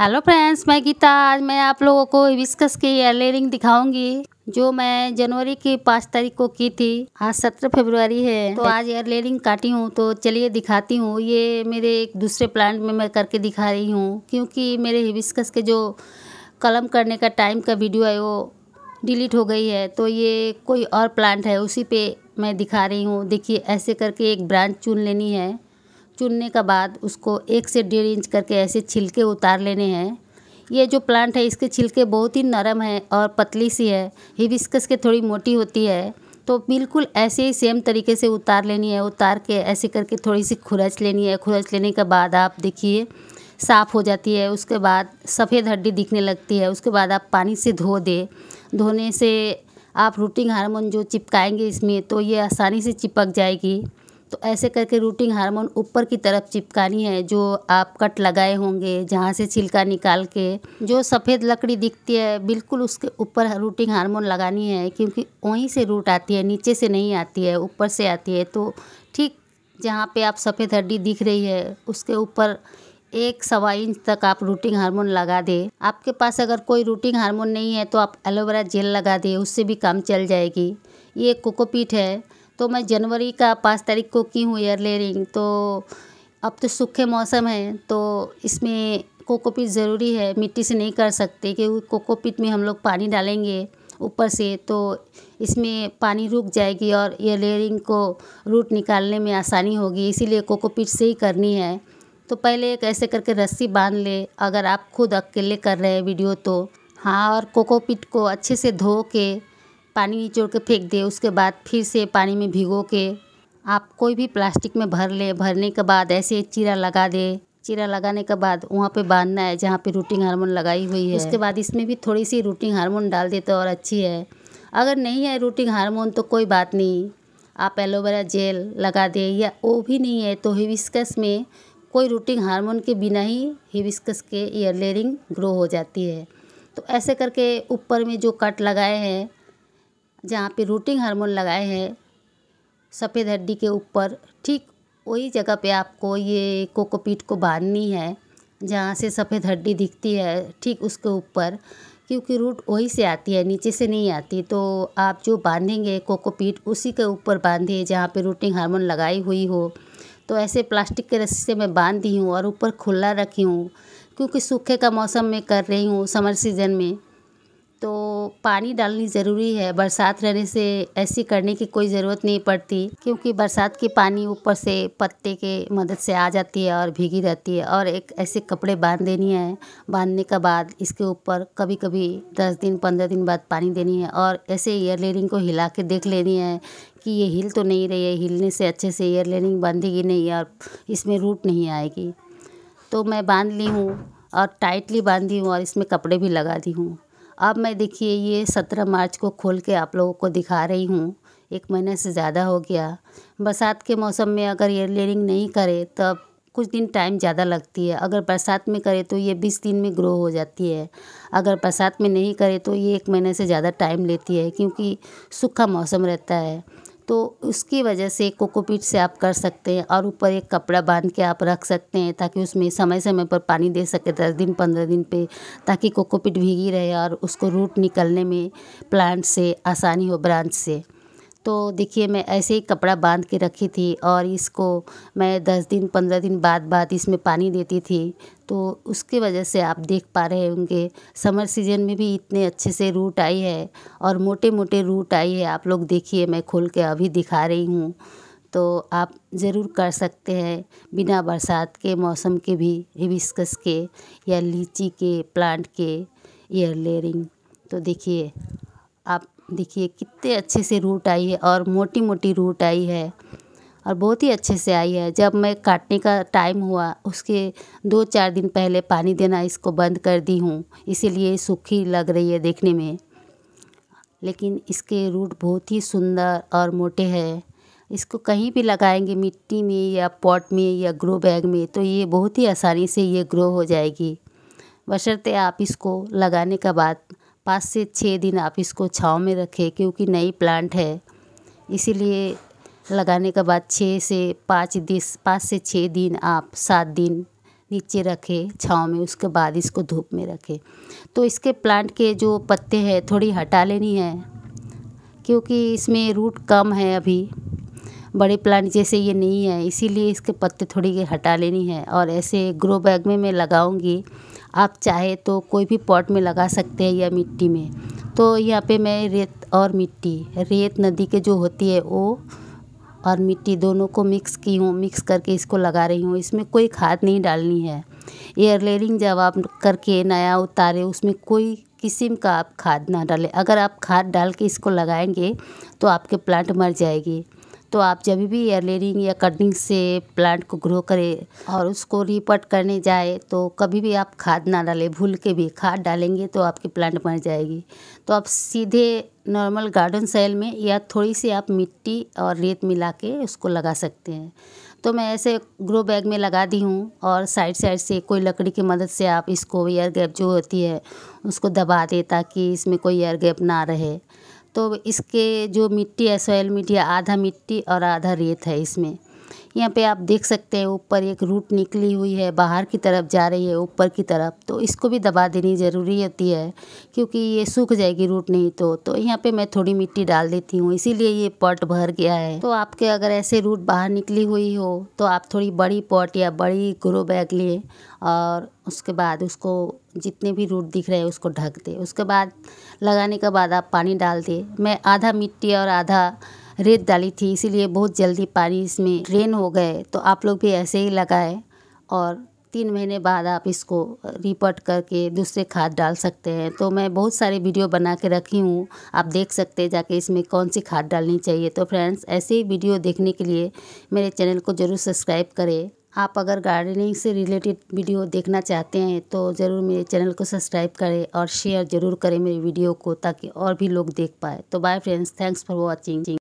hello friends मैं गीता आज मैं आप लोगों को विस्कस की ईयर दिखाऊंगी जो मैं जनवरी की पाँच तारीख को की थी आज सत्रह फरवरी है तो आज एयर काटी हूँ तो चलिए दिखाती हूँ ये मेरे एक दूसरे प्लांट में मैं करके दिखा रही हूँ क्योंकि मेरे हिविस्कस के जो कलम करने का टाइम का वीडियो है वो डिलीट हो गई है तो ये कोई और प्लांट है उसी पर मैं दिखा रही हूँ देखिए ऐसे करके एक ब्रांच चुन लेनी है चुनने का बाद उसको एक से डेढ़ इंच करके ऐसे छिलके उतार लेने हैं ये जो प्लांट है इसके छिलके बहुत ही नरम है और पतली सी है हिबिस्कस के थोड़ी मोटी होती है तो बिल्कुल ऐसे ही सेम तरीके से उतार लेनी है उतार के ऐसे करके थोड़ी सी खुरच लेनी है खुरच लेने के बाद आप देखिए साफ़ हो जाती है उसके बाद सफ़ेद हड्डी दिखने लगती है उसके बाद आप पानी से धो दे धोने से आप रूटिंग हार्मोन जो चिपकाएंगे इसमें तो ये आसानी से चिपक जाएगी तो ऐसे करके रूटिंग हार्मोन ऊपर की तरफ चिपकानी है जो आप कट लगाए होंगे जहाँ से छिलका निकाल के जो सफ़ेद लकड़ी दिखती है बिल्कुल उसके ऊपर रूटिंग हार्मोन लगानी है क्योंकि वहीं से रूट आती है नीचे से नहीं आती है ऊपर से आती है तो ठीक जहाँ पे आप सफ़ेद हड्डी दिख रही है उसके ऊपर एक सवा इंच तक आप रूटिंग हार्मोन लगा दे आपके पास अगर कोई रूटिंग हार्मोन नहीं है तो आप एलोवेरा जेल लगा दे उससे भी काम चल जाएगी ये कोकोपीट है तो मैं जनवरी का पाँच तारीख को की हूँ एयर लेयरिंग तो अब तो सूखे मौसम है तो इसमें कोकोपीट ज़रूरी है मिट्टी से नहीं कर सकते क्योंकि कोकोपीट में हम लोग पानी डालेंगे ऊपर से तो इसमें पानी रुक जाएगी और एयर लेयरिंग को रूट निकालने में आसानी होगी इसीलिए कोकोपीट से ही करनी है तो पहले एक ऐसे करके रस्सी बांध ले अगर आप खुद अकेले कर रहे हैं वीडियो तो हाँ और कोकोपीट को अच्छे से धो के पानी निचोड़ के फेंक दे उसके बाद फिर से पानी में भिगो के आप कोई भी प्लास्टिक में भर ले भरने के बाद ऐसे चीरा लगा दे चीरा लगाने के बाद वहाँ पे बांधना है जहाँ पे रूटिंग हार्मोन लगाई हुई है उसके बाद इसमें भी थोड़ी सी रूटिंग हार्मोन डाल दे तो और अच्छी है अगर नहीं है रूटिंग हार्मोन तो कोई बात नहीं आप एलोवेरा जेल लगा दें या वो भी नहीं है तो हिबिस्कस में कोई रूटिंग हार्मोन के बिना ही हिबिस्कस के ईयर लेयरिंग ग्रो हो जाती है तो ऐसे करके ऊपर में जो कट लगाए हैं जहाँ पे रूटिंग हार्मोन लगाए हैं सफ़ेद हड्डी के ऊपर ठीक वही जगह पे आपको ये कोकोपीट को बांधनी है जहाँ से सफ़ेद हड्डी दिखती है ठीक उसके ऊपर क्योंकि रूट वहीं से आती है नीचे से नहीं आती तो आप जो बांधेंगे कोकोपीट उसी के ऊपर बांधे जहाँ पे रूटिंग हार्मोन लगाई हुई हो तो ऐसे प्लास्टिक के रस्सी से मैं बांध दी हूँ और ऊपर खुला रखी हूँ क्योंकि सूखे का मौसम में कर रही हूँ समर सीज़न में तो पानी डालनी ज़रूरी है बरसात रहने से ऐसी करने की कोई ज़रूरत नहीं पड़ती क्योंकि बरसात के पानी ऊपर से पत्ते के मदद से आ जाती है और भीगी रहती है और एक ऐसे कपड़े बांध देनी है बांधने के बाद इसके ऊपर कभी कभी दस दिन पंद्रह दिन बाद पानी देनी है और ऐसे एयर लेरिंग को हिला के देख लेनी है कि ये हिल तो नहीं रही है हिलने से अच्छे से एयर लेरिंग बांधेगी नहीं और इसमें रूट नहीं आएगी तो मैं बांध ली हूँ और टाइटली बांधी हूँ और इसमें कपड़े भी लगा दी हूँ अब मैं देखिए ये सत्रह मार्च को खोल के आप लोगों को दिखा रही हूँ एक महीने से ज़्यादा हो गया बरसात के मौसम में अगर ये लेयरिंग नहीं करे तब कुछ दिन टाइम ज़्यादा लगती है अगर बरसात में करे तो ये बीस दिन में ग्रो हो जाती है अगर बरसात में नहीं करे तो ये एक महीने से ज़्यादा टाइम लेती है क्योंकि सूखा मौसम रहता है तो उसकी वजह से कोकोपीट से आप कर सकते हैं और ऊपर एक कपड़ा बांध के आप रख सकते हैं ताकि उसमें समय समय पर पानी दे सके दस दिन पंद्रह दिन पे ताकि कोकोपीट भीगी रहे और उसको रूट निकलने में प्लांट से आसानी हो ब्रांच से तो देखिए मैं ऐसे ही कपड़ा बांध के रखी थी और इसको मैं दस दिन पंद्रह दिन बाद बाद इसमें पानी देती थी तो उसके वजह से आप देख पा रहे होंगे समर सीजन में भी इतने अच्छे से रूट आई है और मोटे मोटे रूट आई है आप लोग देखिए मैं खोल के अभी दिखा रही हूँ तो आप ज़रूर कर सकते हैं बिना बरसात के मौसम के भी हिबिस्कस के या लीची के प्लांट के ईयर लेयरिंग तो देखिए देखिए कितने अच्छे से रूट आई है और मोटी मोटी रूट आई है और बहुत ही अच्छे से आई है जब मैं काटने का टाइम हुआ उसके दो चार दिन पहले पानी देना इसको बंद कर दी हूँ इसीलिए सूखी लग रही है देखने में लेकिन इसके रूट बहुत ही सुंदर और मोटे हैं इसको कहीं भी लगाएंगे मिट्टी में या पॉट में या ग्रो बैग में तो ये बहुत ही आसानी से ये ग्रो हो जाएगी बशर्ते आप इसको लगाने का बाद पाँच से छः दिन आप इसको छाँव में रखें क्योंकि नई प्लांट है इसीलिए लगाने के बाद छः से पाँच दिस पाँच से छः दिन आप सात दिन नीचे रखें छाँव में उसके बाद इसको धूप में रखें तो इसके प्लांट के जो पत्ते हैं थोड़ी हटा लेनी है क्योंकि इसमें रूट कम है अभी बड़े प्लांट जैसे ये नहीं है इसीलिए इसके पत्ते थोड़ी हटा लेनी है और ऐसे ग्रो बैग में मैं लगाऊंगी आप चाहे तो कोई भी पॉट में लगा सकते हैं या मिट्टी में तो यहाँ पे मैं रेत और मिट्टी रेत नदी के जो होती है वो और मिट्टी दोनों को मिक्स की हूँ मिक्स करके इसको लगा रही हूँ इसमें कोई खाद नहीं डालनी है एयर लेरिंग जब आप करके नया उतारे उसमें कोई किस्म का आप खाद ना डालें अगर आप खाद डाल के इसको लगाएंगे तो आपके प्लांट मर जाएगी तो आप जब भी एयरलेरिंग या कटिंग से प्लांट को ग्रो करें और उसको रिपट करने जाए तो कभी भी आप खाद ना डालें भूल के भी खाद डालेंगे तो आपकी प्लांट मर जाएगी तो आप सीधे नॉर्मल गार्डन सेल में या थोड़ी सी आप मिट्टी और रेत मिला के उसको लगा सकते हैं तो मैं ऐसे ग्रो बैग में लगा दी हूँ और साइड साइड से कोई लकड़ी की मदद से आप इसको एयर गैप जो होती है उसको दबा दें ताकि इसमें कोई एयर गैप ना रहे तो इसके जो मिट्टी है मिट्टी है आधा मिट्टी और आधा रेत है इसमें यहाँ पे आप देख सकते हैं ऊपर एक रूट निकली हुई है बाहर की तरफ जा रही है ऊपर की तरफ तो इसको भी दबा देनी ज़रूरी होती है क्योंकि ये सूख जाएगी रूट नहीं तो तो यहाँ पे मैं थोड़ी मिट्टी डाल देती हूँ इसीलिए ये पॉट भर गया है तो आपके अगर ऐसे रूट बाहर निकली हुई हो तो आप थोड़ी बड़ी पॉट या बड़ी ग्रो बैग लें और उसके बाद उसको जितने भी रूट दिख रहे हैं उसको ढक दे उसके बाद लगाने के बाद आप पानी डाल दें मैं आधा मिट्टी और आधा रेत डाली थी इसीलिए बहुत जल्दी पानी इसमें ड्रेन हो गए तो आप लोग भी ऐसे ही लगाएं और तीन महीने बाद आप इसको रिपट करके दूसरे खाद डाल सकते हैं तो मैं बहुत सारे वीडियो बना के रखी हूँ आप देख सकते हैं जाके इसमें कौन सी खाद डालनी चाहिए तो फ्रेंड्स ऐसे ही वीडियो देखने के लिए मेरे चैनल को ज़रूर सब्सक्राइब करें आप अगर गार्डनिंग से रिलेटेड वीडियो देखना चाहते हैं तो ज़रूर मेरे चैनल को सब्सक्राइब करें और शेयर ज़रूर करें मेरे वीडियो को ताकि और भी लोग देख पाए तो bye friends thanks for watching